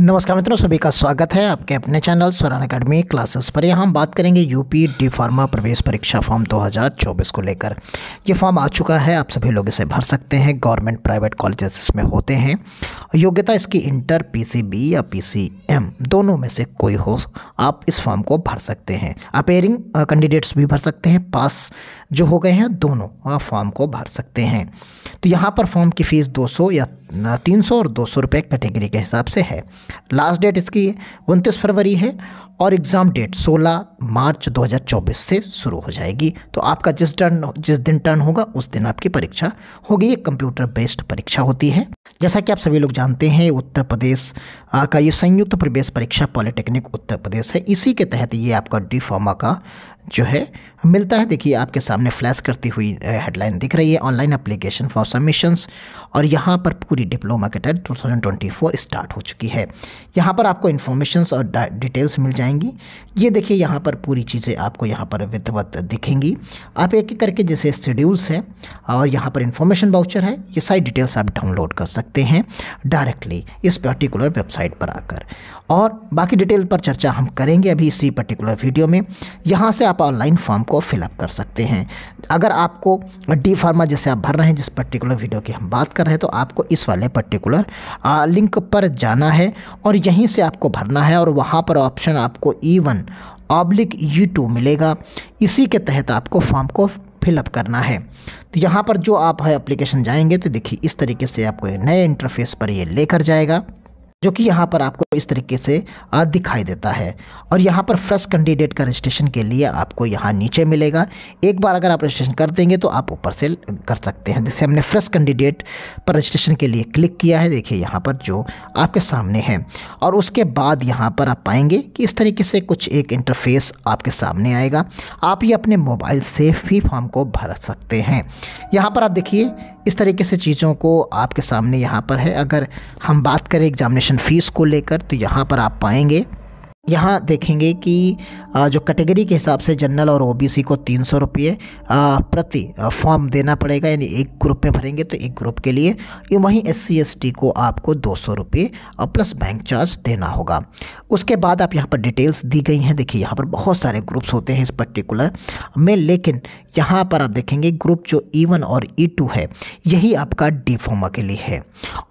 नमस्कार मित्रों सभी का स्वागत है आपके अपने चैनल स्वरान अकेडमी क्लासेस पर यहाँ हम बात करेंगे यूपी डी फार्मा प्रवेश परीक्षा फॉर्म 2024 को लेकर ये फॉर्म आ चुका है आप सभी लोग इसे भर सकते हैं गवर्नमेंट प्राइवेट कॉलेजेस इसमें होते हैं योग्यता इसकी इंटर पीसीबी या पीसीएम दोनों में से कोई हो आप इस फॉर्म को भर सकते हैं अपेयरिंग कैंडिडेट्स भी भर सकते हैं पास जो हो गए हैं दोनों आप फॉर्म को भर सकते हैं तो यहाँ पर फॉर्म की फ़ीस दो या तीन सौ और दो सौ रुपये कैटेगरी के हिसाब से है लास्ट डेट इसकी उनतीस फरवरी है और एग्ज़ाम डेट 16 मार्च 2024 से शुरू हो जाएगी तो आपका जिस टर्न जिस दिन टर्न होगा उस दिन आपकी परीक्षा होगी ये कंप्यूटर बेस्ड परीक्षा होती है जैसा कि आप सभी लोग जानते हैं उत्तर प्रदेश का ये संयुक्त प्रवेश परीक्षा पॉलिटेक्निक उत्तर प्रदेश है इसी के तहत ये आपका डी का जो है मिलता है देखिए आपके सामने फ्लैश करती हुई हेडलाइन दिख रही है ऑनलाइन एप्लीकेशन फॉर सबमिशंस और यहाँ पर पूरी डिप्लोमा के तहत टू स्टार्ट हो चुकी है यहाँ पर आपको इन्फॉर्मेशन और डिटेल्स मिल जाएंगी ये देखिए यहाँ पर पूरी चीज़ें आपको यहाँ पर विधवत दिखेंगी आप एक एक करके जैसे शेड्यूल्स हैं और यहाँ पर इन्फॉर्मेशन बाउचर है ये सारी डिटेल्स आप डाउनलोड कर सकते हैं डायरेक्टली इस पर्टिकुलर वेबसाइट पर आकर और बाकी डिटेल पर चर्चा हम करेंगे अभी इसी पर्टिकुलर वीडियो में यहाँ से आप ऑनलाइन फॉर्म को को फिलअप कर सकते हैं अगर आपको डी फार्मा जैसे आप भर रहे हैं जिस पर्टिकुलर वीडियो की हम बात कर रहे हैं तो आपको इस वाले पर्टिकुलर लिंक पर जाना है और यहीं से आपको भरना है और वहाँ पर ऑप्शन आपको E one oblique E two मिलेगा इसी के तहत आपको फॉर्म को फिलअप करना है तो यहाँ पर जो आप है एप्लीकेशन जाएंगे तो देखिए इस तरीके से आपको नए इंटरफेस पर ये लेकर जाएगा जो कि यहाँ पर आपको इस तरीके से दिखाई देता है और यहाँ पर फ्रेश कैंडिडेट का रजिस्ट्रेशन के लिए आपको यहाँ नीचे मिलेगा एक बार अगर आप रजिस्ट्रेशन कर देंगे तो आप ऊपर से कर सकते हैं जैसे हमने फ्रेश कैंडिडेट पर रजिस्ट्रेशन के लिए क्लिक किया है देखिए यहाँ पर जो आपके सामने है और उसके बाद यहाँ पर आप पाएंगे कि इस तरीके से कुछ एक इंटरफेस आपके सामने आएगा आप ये अपने मोबाइल से भी फॉर्म को भर सकते हैं यहाँ पर आप देखिए इस तरीके से चीज़ों को आपके सामने यहाँ पर है अगर हम बात करें एग्जामिनेशन फ़ीस को लेकर तो यहाँ पर आप पाएंगे यहाँ देखेंगे कि जो कैटेगरी के हिसाब से जनरल और ओबीसी को तीन सौ रुपये प्रति फॉर्म देना पड़ेगा यानी एक ग्रुप में भरेंगे तो एक ग्रुप के लिए ये वहीं एस सी को आपको दो सौ रुपये प्लस बैंक चार्ज देना होगा उसके बाद आप यहाँ पर डिटेल्स दी गई हैं देखिए यहाँ पर बहुत सारे ग्रुप्स होते हैं इस पर्टिकुलर में लेकिन यहाँ पर आप देखेंगे ग्रुप जो ई e वन और ई e टू है यही आपका डी फॉर्मा के लिए है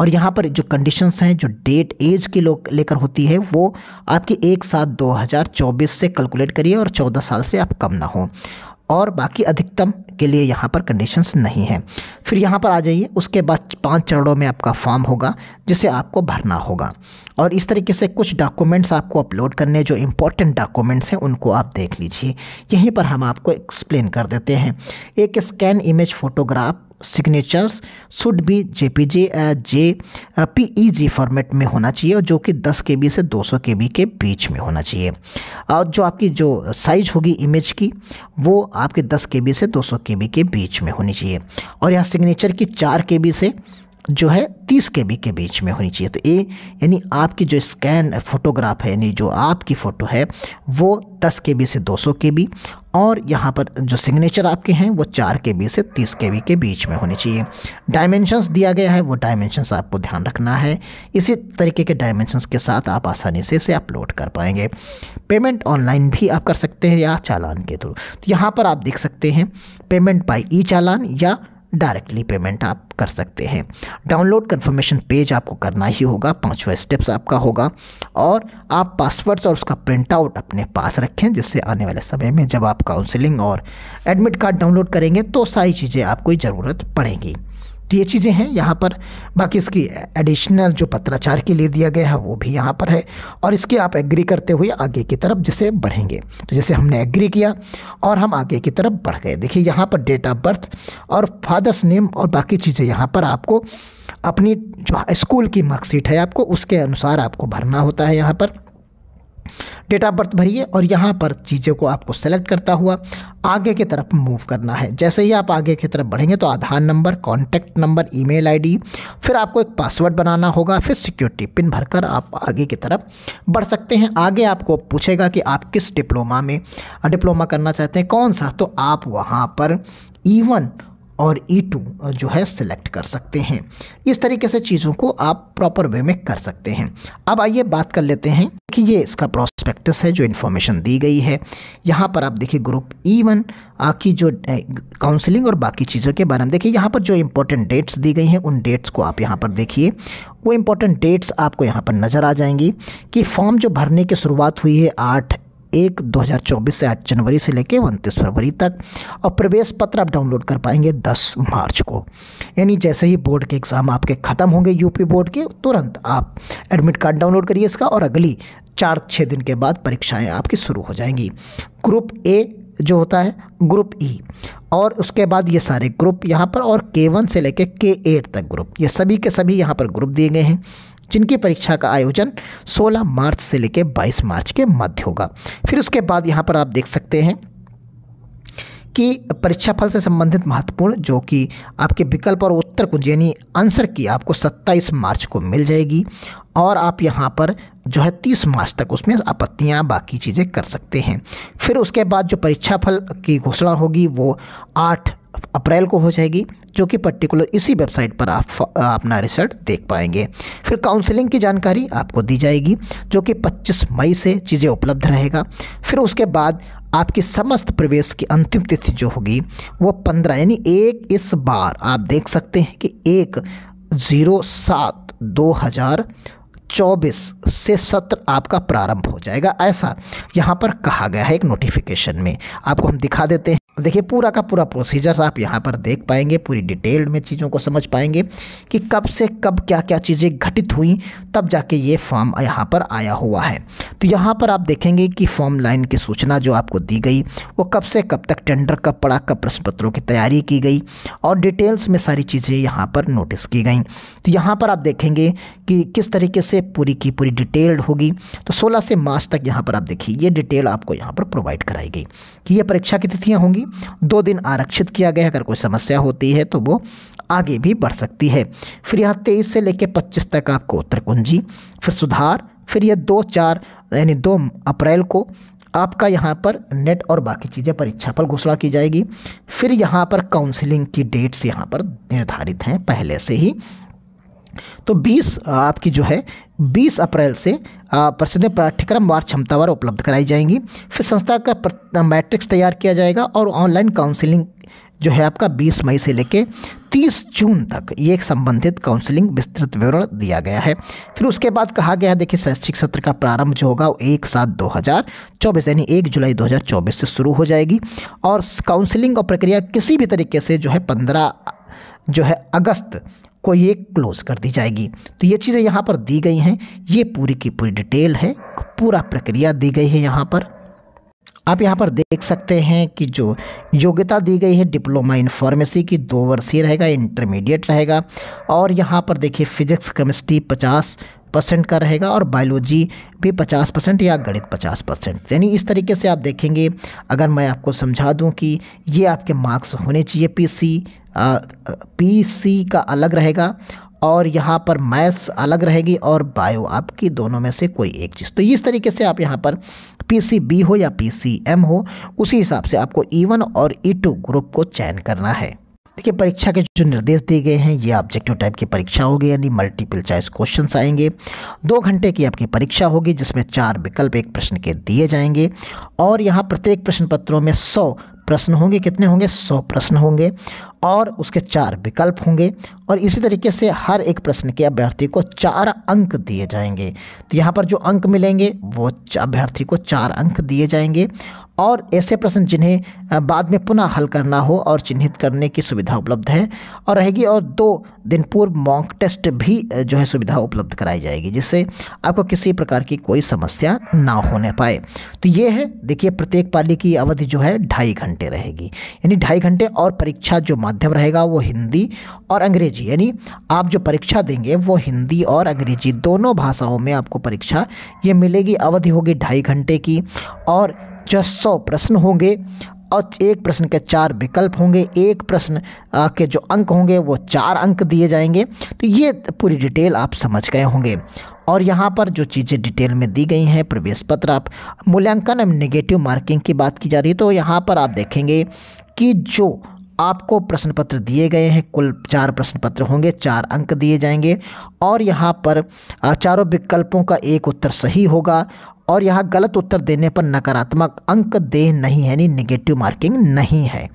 और यहाँ पर जो कंडीशन हैं जो डेट एज की लोग लेकर होती है वो आपकी एक एक सात चौबीस से कैलकुलेट करिए और चौदह साल से आप कम ना हो और बाकी अधिकतम के लिए यहाँ पर कंडीशंस नहीं है फिर यहाँ पर आ जाइए उसके बाद पांच चरणों में आपका फॉर्म होगा जिसे आपको भरना होगा और इस तरीके से कुछ डॉक्यूमेंट्स आपको अपलोड करने जो इम्पोर्टेंट डॉक्यूमेंट्स हैं उनको आप देख लीजिए यहीं पर हम आपको एक्सप्लेन कर देते हैं एक scan image photograph signatures should be J P J J P E G format में होना चाहिए और जो कि 10 के बी से 200 के बी के बीच में होना चाहिए और जो आपकी जो साइज होगी इमेज की वो आपके 10 के बी से 200 के बी के बीच में होनी चाहिए और यहाँ सिग्नेचर की 4 के बी से जो है तीस के बी के बीच में होनी चाहिए तो ए यानी आपकी जो स्कैन फोटोग्राफ है यानी जो आपकी फ़ोटो है वो दस के बी से दो सौ के बी और यहाँ पर जो सिग्नेचर आपके हैं वो चार के बी से तीस के बी के बीच में होनी चाहिए डायमेंशंस दिया गया है वो डायमेंशंस आपको ध्यान रखना है इसी तरीके के डायमेंशंस के साथ आप आसानी से इसे अपलोड कर पाएंगे पेमेंट ऑनलाइन भी आप कर सकते हैं या चालान के थ्रू तो यहाँ पर आप देख सकते हैं पेमेंट बाई ई चालान या डायरेक्टली पेमेंट आप कर सकते हैं डाउनलोड कन्फर्मेशन पेज आपको करना ही होगा पाँचवा स्टेप्स आपका होगा और आप पासवर्ड्स और उसका प्रिंट आउट अपने पास रखें जिससे आने वाले समय में जब आप काउंसलिंग और एडमिट कार्ड डाउनलोड करेंगे तो सारी चीज़ें आपको ज़रूरत पड़ेंगी तो ये चीज़ें हैं यहाँ पर बाकी इसकी एडिशनल जो पत्राचार के लिए दिया गया है वो भी यहाँ पर है और इसके आप एग्री करते हुए आगे की तरफ जैसे बढ़ेंगे तो जैसे हमने एग्री किया और हम आगे की तरफ बढ़ गए देखिए यहाँ पर डेट ऑफ बर्थ और फादर्स नेम और बाकी चीज़ें यहाँ पर आपको अपनी जो स्कूल की मार्कशीट है आपको उसके अनुसार आपको भरना होता है यहाँ पर डेट ऑफ बर्थ भरिए और यहाँ पर चीज़ों को आपको सेलेक्ट करता हुआ आगे की तरफ मूव करना है जैसे ही आप आगे की तरफ बढ़ेंगे तो Aadhaar number contact number email ID फिर आपको एक पासवर्ड बनाना होगा फिर सिक्योरिटी पिन भरकर आप आगे की तरफ बढ़ सकते हैं आगे आपको पूछेगा कि आप किस डिप्लोमा में डिप्लोमा करना चाहते हैं कौन सा तो आप वहाँ पर ई e वन और ई e टू जो है सिलेक्ट कर सकते हैं इस तरीके से चीज़ों को आप प्रॉपर वे में कर सकते हैं अब आइए बात कर लेते हैं कि ये इसका प्रोसेस प्रस्पेक्टस है जो इन्फॉर्मेशन दी गई है यहाँ पर आप देखिए ग्रुप ई वन की जो काउंसलिंग और बाकी चीज़ों के बारे में देखिए यहाँ पर जो इंपॉर्टेंट डेट्स दी गई हैं उन डेट्स को आप यहाँ पर देखिए वो इम्पोर्टेंट डेट्स आपको यहाँ पर नज़र आ जाएंगी कि फॉर्म जो भरने की शुरुआत हुई है आठ एक 2024 से 8 जनवरी से लेकर उनतीस फरवरी तक और प्रवेश पत्र आप डाउनलोड कर पाएंगे 10 मार्च को यानी जैसे ही बोर्ड के एग्ज़ाम आपके ख़त्म होंगे यूपी बोर्ड के तुरंत आप एडमिट कार्ड डाउनलोड करिए इसका और अगली चार छः दिन के बाद परीक्षाएं आपकी शुरू हो जाएंगी ग्रुप ए जो होता है ग्रुप ई और उसके बाद ये सारे ग्रुप यहाँ पर और के वन से लेकर के एट तक ग्रुप ये सभी के सभी यहाँ पर ग्रुप दिए गए हैं जिनकी परीक्षा का आयोजन 16 मार्च से लेकर 22 मार्च के मध्य होगा फिर उसके बाद यहाँ पर आप देख सकते हैं कि परीक्षा फल से संबंधित महत्वपूर्ण जो कि आपके विकल्प और उत्तर कुंज यानी आंसर की आपको 27 मार्च को मिल जाएगी और आप यहाँ पर जो है तीस मार्च तक उसमें आपत्तियाँ बाकी चीज़ें कर सकते हैं फिर उसके बाद जो परीक्षा फल की घोषणा होगी वो आठ अप्रैल को हो जाएगी जो कि पर्टिकुलर इसी वेबसाइट पर आप अपना रिजल्ट देख पाएंगे फिर काउंसलिंग की जानकारी आपको दी जाएगी जो कि 25 मई से चीज़ें उपलब्ध रहेगा फिर उसके बाद आपके समस्त प्रवेश की अंतिम तिथि जो होगी वो पंद्रह यानी एक इस बार आप देख सकते हैं कि एक ज़ीरो सात दो हज़ार चौबीस से सत्र आपका प्रारंभ हो जाएगा ऐसा यहाँ पर कहा गया है एक नोटिफिकेशन में आपको हम दिखा देते हैं देखिए पूरा का पूरा प्रोसीजर आप यहाँ पर देख पाएंगे पूरी डिटेल्ड में चीज़ों को समझ पाएंगे कि कब से कब क्या क्या चीज़ें घटित हुई तब जाके ये फॉर्म यहाँ पर आया हुआ है तो यहाँ पर आप देखेंगे कि फॉर्म लाइन की सूचना जो आपको दी गई वो कब से कब तक टेंडर कब पड़ा कब प्रश्न पत्रों की तैयारी की गई और डिटेल्स में सारी चीज़ें यहाँ पर नोटिस की गई तो यहाँ पर आप देखेंगे कि किस तरीके से पूरी की पूरी डिटेल्ड होगी तो सोलह से मार्च तक यहाँ पर आप देखिए ये डिटेल आपको यहाँ पर प्रोवाइड कराई गई कि ये परीक्षा की तिथियाँ होंगी भी दो दिन आरक्षित किया गया अगर कोई समस्या होती है तो वो आगे भी बढ़ सकती है फिर यहाँ तेईस से लेकर पच्चीस तक आपको उत्तर कुंजी फिर सुधार फिर यह दो चार यानी दो अप्रैल को आपका यहाँ पर नेट और बाकी चीज़ें परीक्षा पर घोषणा की जाएगी फिर यहाँ पर काउंसलिंग की डेट्स यहाँ पर निर्धारित हैं पहले से ही तो 20 आपकी जो है 20 अप्रैल से प्रसिद्ध पाठ्यक्रम वार क्षमतावार उपलब्ध कराई जाएंगी फिर संस्था का मैट्रिक्स तैयार किया जाएगा और ऑनलाइन काउंसिलिंग जो है आपका 20 मई से लेके 30 जून तक ये एक संबंधित काउंसलिंग विस्तृत विवरण दिया गया है फिर उसके बाद कहा गया है देखिए शैक्षिक सत्र का प्रारंभ जो होगा वो एक सात दो हज़ार चौबीस यानी एक जुलाई 2024 से शुरू हो जाएगी और काउंसलिंग और प्रक्रिया किसी भी तरीके से जो है पंद्रह जो है अगस्त को ये क्लोज़ कर दी जाएगी तो ये चीज़ें यहाँ पर दी गई हैं ये पूरी की पूरी डिटेल है पूरा प्रक्रिया दी गई है यहाँ पर आप यहाँ पर देख सकते हैं कि जो योग्यता दी गई है डिप्लोमा इन फार्मेसी की दो वर्षीय रहेगा इंटरमीडिएट रहेगा और यहाँ पर देखिए फिजिक्स केमिस्ट्री पचास परसेंट का रहेगा और बायोलॉजी भी पचास परसेंट या गणित पचास परसेंट यानी इस तरीके से आप देखेंगे अगर मैं आपको समझा दूं कि ये आपके मार्क्स होने चाहिए पीसी पी सी का अलग रहेगा और यहाँ पर मैथ्स अलग रहेगी और बायो आपकी दोनों में से कोई एक चीज़ तो इस तरीके से आप यहाँ पर पी सी बी हो या पी सी एम हो उसी हिसाब से आपको ई e वन और ई टू ग्रुप को चयन करना है देखिए परीक्षा के जो निर्देश दिए गए हैं ये ऑब्जेक्टिव टाइप की परीक्षा होगी यानी मल्टीपल चॉइस क्वेश्चन आएंगे दो घंटे की आपकी परीक्षा होगी जिसमें चार विकल्प एक प्रश्न के दिए जाएंगे और यहाँ प्रत्येक प्रश्न पत्रों में सौ प्रश्न होंगे कितने होंगे सौ प्रश्न होंगे और उसके चार विकल्प होंगे और इसी तरीके से हर एक प्रश्न के अभ्यर्थी को चार अंक दिए जाएंगे तो यहाँ पर जो अंक मिलेंगे वो अभ्यर्थी को चार अंक दिए जाएंगे और ऐसे प्रश्न जिन्हें बाद में पुनः हल करना हो और चिन्हित करने की सुविधा उपलब्ध है और रहेगी और दो दिन पूर्व मॉक टेस्ट भी जो है सुविधा उपलब्ध कराई जाएगी जिससे आपको किसी प्रकार की कोई समस्या ना होने पाए तो ये है देखिए प्रत्येक पाली की अवधि जो है ढाई घंटे रहेगी यानी ढाई घंटे और परीक्षा जो माध्यम रहेगा वो हिंदी और अंग्रेजी यानी आप जो परीक्षा देंगे वो हिंदी और अंग्रेजी दोनों भाषाओं में आपको परीक्षा ये मिलेगी अवधि होगी ढाई घंटे की और जस सौ प्रश्न होंगे और एक प्रश्न के चार विकल्प होंगे एक प्रश्न के जो अंक होंगे वो चार अंक दिए जाएंगे तो ये पूरी डिटेल आप समझ गए होंगे और यहाँ पर जो चीज़ें डिटेल में दी गई हैं प्रवेश पत्र आप मूल्यांकन एवं नेगेटिव मार्किंग की बात की जा रही है तो यहाँ पर आप देखेंगे कि जो आपको प्रश्न पत्र दिए गए हैं कुल चार प्रश्न पत्र होंगे चार अंक दिए जाएंगे और यहाँ पर चारों विकल्पों का एक उत्तर सही होगा और यहाँ गलत उत्तर देने पर नकारात्मक अंक देह नहीं है यानी निगेटिव मार्किंग नहीं है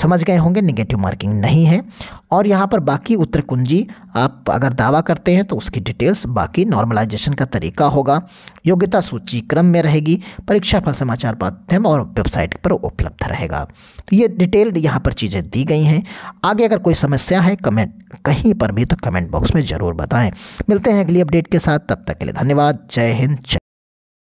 समझ गए होंगे निगेटिव मार्किंग नहीं है और यहाँ पर बाकी उत्तर कुंजी आप अगर दावा करते हैं तो उसकी डिटेल्स बाकी नॉर्मलाइजेशन का तरीका होगा योग्यता सूची क्रम में रहेगी परीक्षा फल समाचार माध्यम और वेबसाइट पर उपलब्ध रहेगा तो ये डिटेल्ड यहाँ पर चीज़ें दी गई हैं आगे अगर कोई समस्या है कमेंट कहीं पर भी तो कमेंट बॉक्स में ज़रूर बताएँ मिलते हैं अगली अपडेट के साथ तब तक के लिए धन्यवाद जय हिंद जय